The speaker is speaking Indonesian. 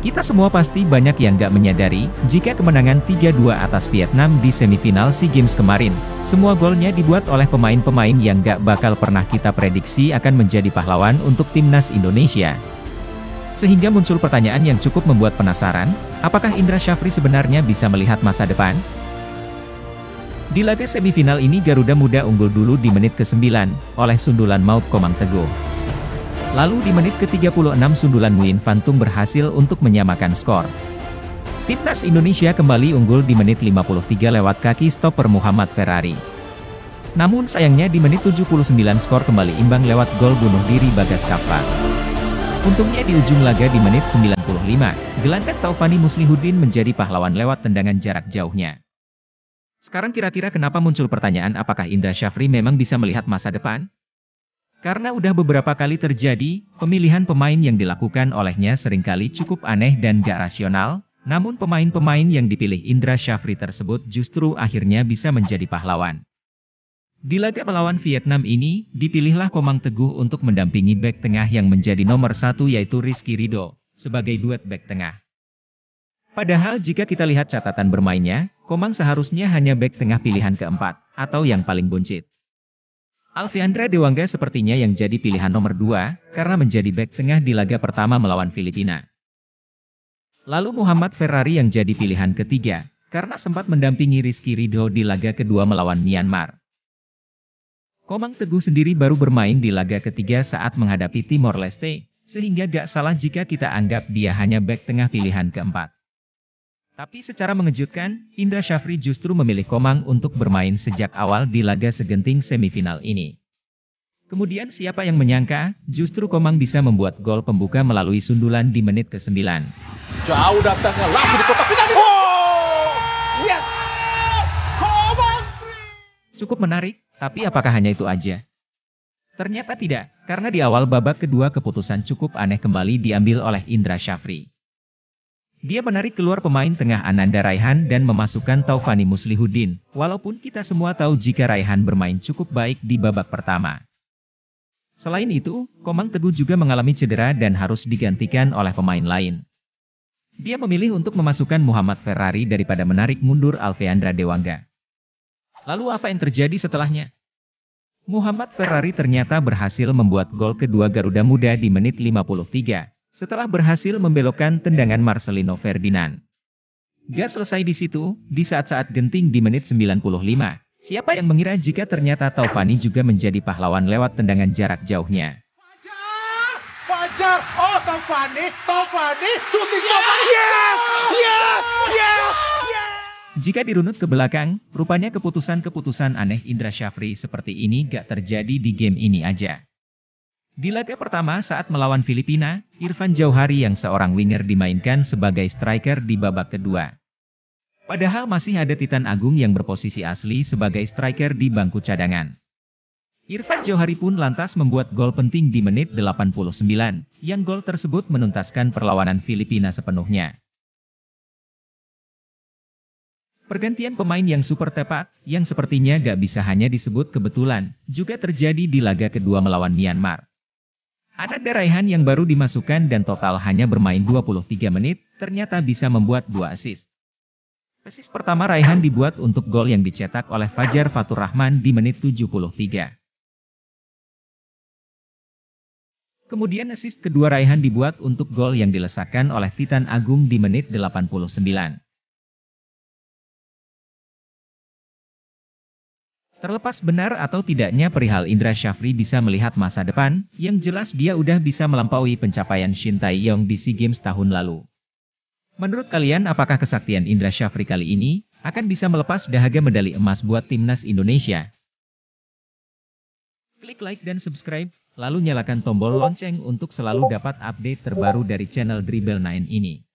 Kita semua pasti banyak yang gak menyadari, jika kemenangan 3-2 atas Vietnam di semifinal SEA Games kemarin, semua golnya dibuat oleh pemain-pemain yang gak bakal pernah kita prediksi akan menjadi pahlawan untuk timnas Indonesia. Sehingga muncul pertanyaan yang cukup membuat penasaran, apakah Indra Syafri sebenarnya bisa melihat masa depan? Di laga semifinal ini Garuda Muda unggul dulu di menit ke-9, oleh sundulan Maup Komang Teguh. Lalu di menit ke-36 sundulan Muin Fantum berhasil untuk menyamakan skor. Timnas Indonesia kembali unggul di menit 53 lewat kaki stopper Muhammad Ferrari. Namun sayangnya di menit 79 skor kembali imbang lewat gol bunuh diri Bagas Kava. Untungnya di ujung laga di menit 95, gelandang Taufani Muslihuddin menjadi pahlawan lewat tendangan jarak jauhnya. Sekarang kira-kira kenapa muncul pertanyaan apakah Indra Syafri memang bisa melihat masa depan? Karena udah beberapa kali terjadi, pemilihan pemain yang dilakukan olehnya seringkali cukup aneh dan gak rasional, namun pemain-pemain yang dipilih Indra Syafri tersebut justru akhirnya bisa menjadi pahlawan. Di laga melawan Vietnam ini, dipilihlah Komang Teguh untuk mendampingi back tengah yang menjadi nomor satu yaitu Rizky Rido, sebagai duet back tengah. Padahal jika kita lihat catatan bermainnya, Komang seharusnya hanya back tengah pilihan keempat, atau yang paling buncit. Alfiandra Dewangga sepertinya yang jadi pilihan nomor dua, karena menjadi back tengah di laga pertama melawan Filipina. Lalu Muhammad Ferrari yang jadi pilihan ketiga, karena sempat mendampingi Rizky Ridho di laga kedua melawan Myanmar. Komang Teguh sendiri baru bermain di laga ketiga saat menghadapi Timor Leste, sehingga gak salah jika kita anggap dia hanya back tengah pilihan keempat. Tapi secara mengejutkan, Indra Syafri justru memilih Komang untuk bermain sejak awal di laga segenting semifinal ini. Kemudian siapa yang menyangka, justru Komang bisa membuat gol pembuka melalui sundulan di menit ke-9. Jauh datangnya langsung kotak penalti. Oh! Yes! Komang! Cukup menarik, tapi apakah hanya itu aja? Ternyata tidak, karena di awal babak kedua keputusan cukup aneh kembali diambil oleh Indra Syafri. Dia menarik keluar pemain tengah Ananda Raihan dan memasukkan Taufani Muslihuddin, walaupun kita semua tahu jika Raihan bermain cukup baik di babak pertama. Selain itu, Komang Teguh juga mengalami cedera dan harus digantikan oleh pemain lain. Dia memilih untuk memasukkan Muhammad Ferrari daripada menarik mundur Alveandra Dewangga. Lalu apa yang terjadi setelahnya? Muhammad Ferrari ternyata berhasil membuat gol kedua Garuda Muda di menit 53, setelah berhasil membelokkan tendangan Marcelino Ferdinand. Gak selesai di situ, di saat-saat genting di menit 95. Siapa yang mengira jika ternyata Taufani juga menjadi pahlawan lewat tendangan jarak jauhnya. Fajar! Fajar! Oh, Taufani! Taufani! Shooting Taufani! Yes! Yes! Yes! yes! Jika dirunut ke belakang, rupanya keputusan-keputusan aneh Indra Syafri seperti ini gak terjadi di game ini aja. Di laga pertama saat melawan Filipina, Irfan Jauhari yang seorang winger dimainkan sebagai striker di babak kedua. Padahal masih ada Titan Agung yang berposisi asli sebagai striker di bangku cadangan. Irfan Johari pun lantas membuat gol penting di menit 89, yang gol tersebut menuntaskan perlawanan Filipina sepenuhnya. Pergantian pemain yang super tepat, yang sepertinya gak bisa hanya disebut kebetulan, juga terjadi di laga kedua melawan Myanmar. Ada Raihan yang baru dimasukkan dan total hanya bermain 23 menit, ternyata bisa membuat dua assist. Pesis pertama Raihan dibuat untuk gol yang dicetak oleh Fajar Fatur Rahman di menit 73. Kemudian assist kedua Raihan dibuat untuk gol yang dilesakkan oleh Titan Agung di menit 89. Terlepas benar atau tidaknya perihal Indra Syafri bisa melihat masa depan, yang jelas dia udah bisa melampaui pencapaian Shin Tae-yong di SEA Games tahun lalu. Menurut kalian apakah kesaktian Indra Syafri kali ini akan bisa melepas dahaga medali emas buat timnas Indonesia? Klik like dan subscribe, lalu nyalakan tombol lonceng untuk selalu dapat update terbaru dari channel Dribble 9 ini.